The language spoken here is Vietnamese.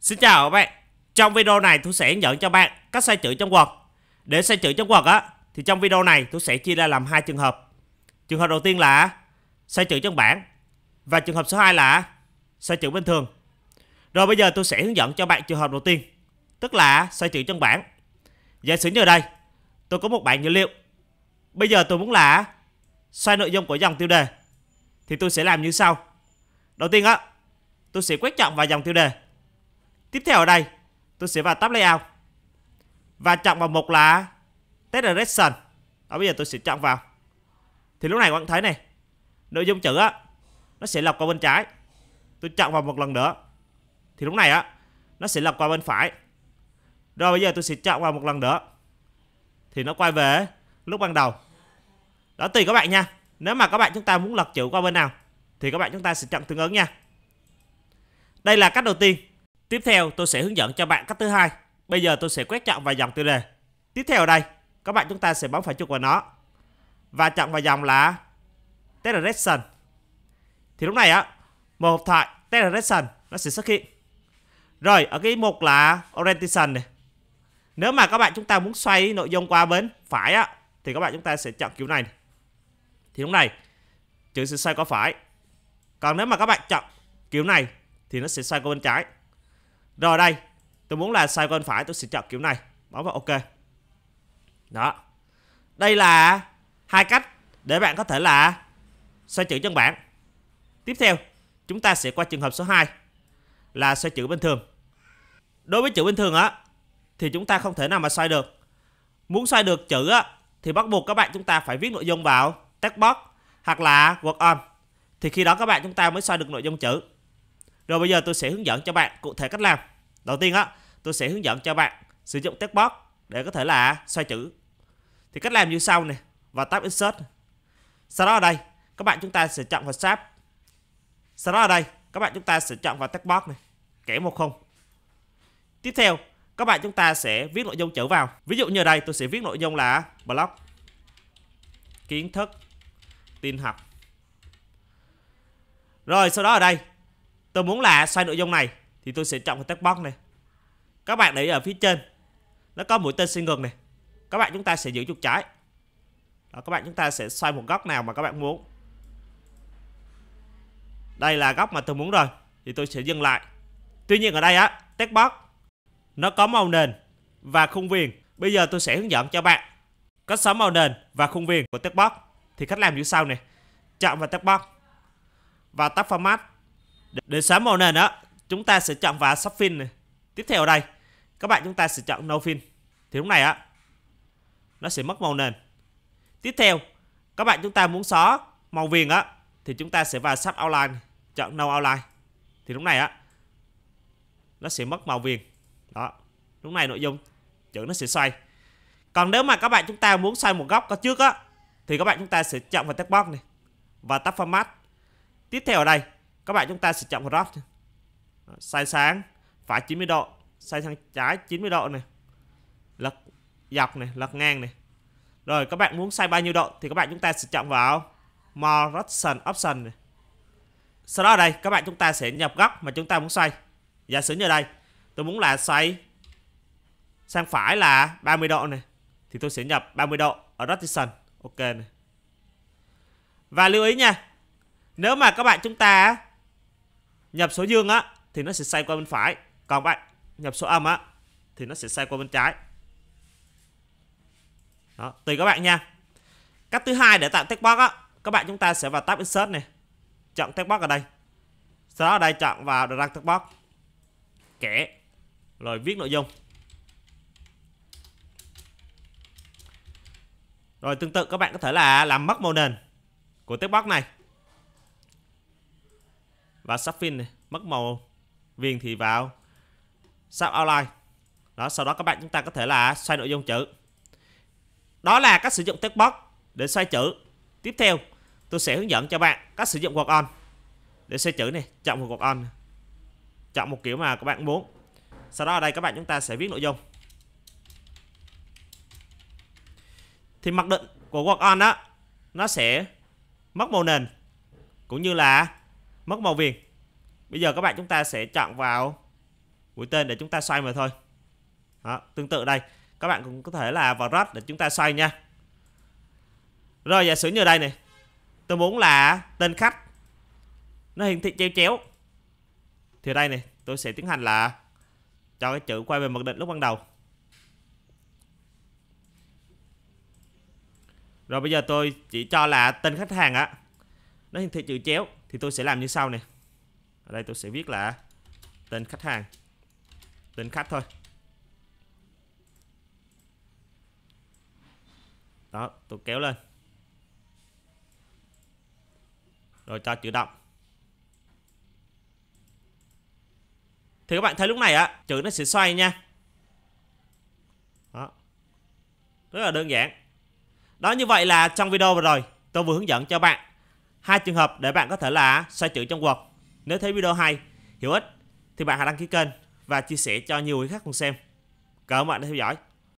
Xin chào các bạn Trong video này tôi sẽ hướng dẫn cho bạn cách sai chữ trong Word Để sai chữ trong Word á Thì trong video này tôi sẽ chia ra làm hai trường hợp Trường hợp đầu tiên là sai chữ trong bảng Và trường hợp số 2 là sai chữ bình thường Rồi bây giờ tôi sẽ hướng dẫn cho bạn trường hợp đầu tiên Tức là sai chữ trong bảng Giả sử như ở đây Tôi có một bảng dữ liệu Bây giờ tôi muốn là sai nội dung của dòng tiêu đề Thì tôi sẽ làm như sau Đầu tiên á Tôi sẽ quét chọn vào dòng tiêu đề Tiếp theo ở đây, tôi sẽ vào tab layout và chọn vào mục là test direction. Đó bây giờ tôi sẽ chọn vào. Thì lúc này các bạn thấy này, nội dung chữ á nó sẽ lọc qua bên trái. Tôi chọn vào một lần nữa. Thì lúc này á nó sẽ lọc qua bên phải. Rồi bây giờ tôi sẽ chọn vào một lần nữa. Thì nó quay về lúc ban đầu. Đó tùy các bạn nha. Nếu mà các bạn chúng ta muốn lật chữ qua bên nào thì các bạn chúng ta sẽ chọn tương ứng nha. Đây là cách đầu tiên Tiếp theo tôi sẽ hướng dẫn cho bạn cách thứ hai. Bây giờ tôi sẽ quét chọn vài dòng tiêu đề. Tiếp theo đây, các bạn chúng ta sẽ bấm phải chuột vào nó và chọn vào dòng là Terroration. Thì lúc này á, một hộp thoại Terroration nó sẽ xuất hiện. Rồi, ở cái mục là Orientation này. Nếu mà các bạn chúng ta muốn xoay nội dung qua bên phải á thì các bạn chúng ta sẽ chọn kiểu này. Thì lúc này chữ sẽ xoay qua phải. Còn nếu mà các bạn chọn kiểu này thì nó sẽ xoay qua bên trái. Rồi đây, tôi muốn là xoay con phải tôi sẽ chọn kiểu này. Bấm vào ok. Đó. Đây là hai cách để bạn có thể là xoay chữ chân bản. Tiếp theo, chúng ta sẽ qua trường hợp số 2 là xoay chữ bình thường. Đối với chữ bình thường á thì chúng ta không thể nào mà xoay được. Muốn xoay được chữ á thì bắt buộc các bạn chúng ta phải viết nội dung vào text box hoặc là word on. Thì khi đó các bạn chúng ta mới xoay được nội dung chữ. Rồi bây giờ tôi sẽ hướng dẫn cho bạn cụ thể cách làm. Đầu tiên á, tôi sẽ hướng dẫn cho bạn sử dụng textbox để có thể là xoay chữ. Thì cách làm như sau này, Và tab insert. Sau đó ở đây, các bạn chúng ta sẽ chọn vào shape. Sau đó ở đây, các bạn chúng ta sẽ chọn vào textbox này, kẻ một không. Tiếp theo, các bạn chúng ta sẽ viết nội dung chữ vào. Ví dụ như ở đây tôi sẽ viết nội dung là blog kiến thức tin học. Rồi sau đó ở đây Tôi muốn là xoay nội dung này thì tôi sẽ chọn cái text box này. Các bạn để ở phía trên nó có mũi tên xuyên ngược này. Các bạn chúng ta sẽ giữ chuột trái. Đó, các bạn chúng ta sẽ xoay một góc nào mà các bạn muốn. Đây là góc mà tôi muốn rồi thì tôi sẽ dừng lại. Tuy nhiên ở đây á, text box nó có màu nền và khung viền. Bây giờ tôi sẽ hướng dẫn cho bạn cách xóa màu nền và khung viền của text box. Thì cách làm như sau này. Chọn vào text box và tab format để xóa màu nền đó, chúng ta sẽ chọn vào Shop này. Tiếp theo đây, các bạn chúng ta sẽ chọn nofin. Thì lúc này á, nó sẽ mất màu nền. Tiếp theo, các bạn chúng ta muốn xóa màu viền á, thì chúng ta sẽ vào sub Outline, chọn No Outline. Thì lúc này á, nó sẽ mất màu viền. Đó, lúc này nội dung chữ nó sẽ xoay. Còn nếu mà các bạn chúng ta muốn xoay một góc có trước á, thì các bạn chúng ta sẽ chọn vào text box này và tab format. Tiếp theo ở đây, các bạn chúng ta sẽ chọn crop sai sáng phải 90 độ sai sang trái 90 độ này lật dọc này lật ngang này rồi các bạn muốn sai bao nhiêu độ thì các bạn chúng ta sẽ chọn vào more rotation Option này. Sau đó ở đây các bạn chúng ta sẽ nhập góc mà chúng ta muốn xoay Giả sử như đây tôi muốn là xoay sang phải là 30 độ này Thì tôi sẽ nhập 30 độ ở Rotation Ok này Và lưu ý nha Nếu mà các bạn chúng ta nhập số dương á thì nó sẽ xoay qua bên phải còn bạn nhập số âm á thì nó sẽ xoay qua bên trái đó tùy các bạn nha cách thứ hai để tạo textbox á các bạn chúng ta sẽ vào tab insert này chọn textbox ở đây sau đó ở đây chọn vào drag textbox kẻ rồi viết nội dung rồi tương tự các bạn có thể là làm mất màu nền của textbox này và Sapphire này mất màu viền thì vào sub outline đó sau đó các bạn chúng ta có thể là xoay nội dung chữ đó là cách sử dụng textbox để xoay chữ tiếp theo tôi sẽ hướng dẫn cho bạn cách sử dụng quạt on để xoay chữ này chọn một quạt on chọn một kiểu mà các bạn muốn sau đó ở đây các bạn chúng ta sẽ viết nội dung thì mặc định của quạt on đó nó sẽ mất màu nền cũng như là mất màu viền bây giờ các bạn chúng ta sẽ chọn vào mũi tên để chúng ta xoay mà thôi đó, tương tự đây các bạn cũng có thể là vào rớt để chúng ta xoay nha rồi giả sử như đây này tôi muốn là tên khách nó hiển thị treo chéo thì đây này tôi sẽ tiến hành là cho cái chữ quay về mặc định lúc ban đầu rồi bây giờ tôi chỉ cho là tên khách hàng á nó hiển thị chữ chéo thì tôi sẽ làm như sau này ở đây tôi sẽ viết là tên khách hàng tên khách thôi đó tôi kéo lên rồi cho chữ động thì các bạn thấy lúc này á chữ nó sẽ xoay nha đó rất là đơn giản đó như vậy là trong video vừa rồi tôi vừa hướng dẫn cho bạn hai trường hợp để bạn có thể là sai chữ trong Word. Nếu thấy video hay, hữu ích thì bạn hãy đăng ký kênh và chia sẻ cho nhiều người khác cùng xem. Cảm ơn bạn đã theo dõi.